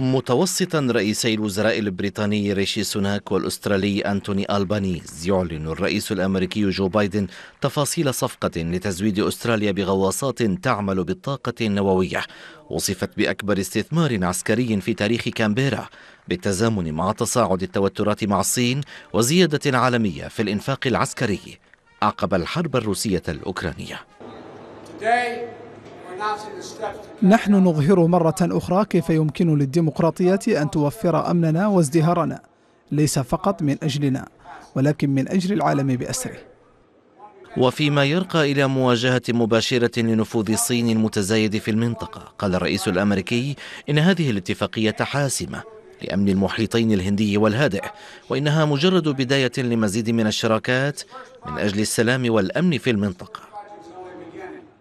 متوسطا رئيسي الوزراء البريطاني ريشي سوناك والأسترالي أنتوني ألبانيز يعلن الرئيس الأمريكي جو بايدن تفاصيل صفقة لتزويد أستراليا بغواصات تعمل بالطاقة النووية وصفت بأكبر استثمار عسكري في تاريخ كامبيرا بالتزامن مع تصاعد التوترات مع الصين وزيادة عالمية في الإنفاق العسكري عقب الحرب الروسية الأوكرانية نحن نظهر مرة أخرى كيف يمكن للديمقراطية أن توفر أمننا وازدهارنا ليس فقط من أجلنا ولكن من أجل العالم بأسره وفيما يرقى إلى مواجهة مباشرة لنفوذ الصين المتزايد في المنطقة قال الرئيس الأمريكي إن هذه الاتفاقية حاسمة لأمن المحيطين الهندي والهادئ وإنها مجرد بداية لمزيد من الشراكات من أجل السلام والأمن في المنطقة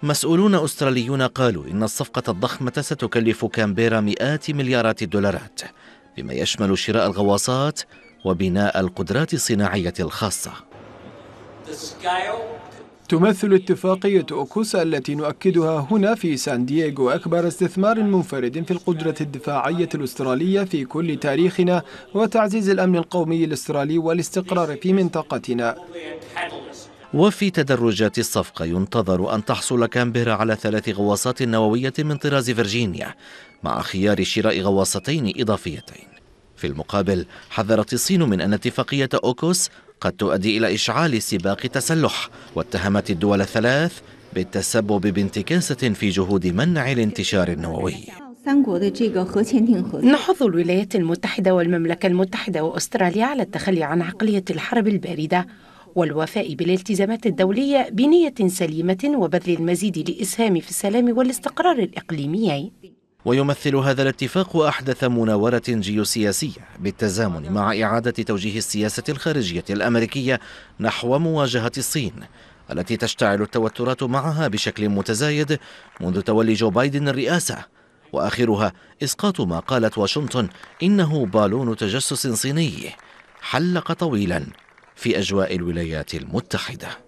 مسؤولون أستراليون قالوا إن الصفقة الضخمة ستكلف كامبيرا مئات مليارات الدولارات بما يشمل شراء الغواصات وبناء القدرات الصناعية الخاصة تمثل اتفاقية أوكوسا التي نؤكدها هنا في سان دييغو أكبر استثمار منفرد في القدرة الدفاعية الأسترالية في كل تاريخنا وتعزيز الأمن القومي الأسترالي والاستقرار في منطقتنا وفي تدرجات الصفقة ينتظر أن تحصل كامبرا على ثلاث غواصات نووية من طراز فيرجينيا مع خيار شراء غواصتين إضافيتين في المقابل حذرت الصين من أن اتفاقية أوكوس قد تؤدي إلى إشعال سباق تسلح واتهمت الدول الثلاث بالتسبب بانتكاسة في جهود منع الانتشار النووي نحث الولايات المتحدة والمملكة المتحدة وأستراليا على التخلي عن عقلية الحرب الباردة والوفاء بالالتزامات الدولية بنية سليمة وبذل المزيد لإسهام في السلام والاستقرار الإقليميين ويمثل هذا الاتفاق أحدث مناورة جيوسياسية بالتزامن مع إعادة توجيه السياسة الخارجية الأمريكية نحو مواجهة الصين التي تشتعل التوترات معها بشكل متزايد منذ تولي جو بايدن الرئاسة وآخرها إسقاط ما قالت واشنطن إنه بالون تجسس صيني حلق طويلا في اجواء الولايات المتحده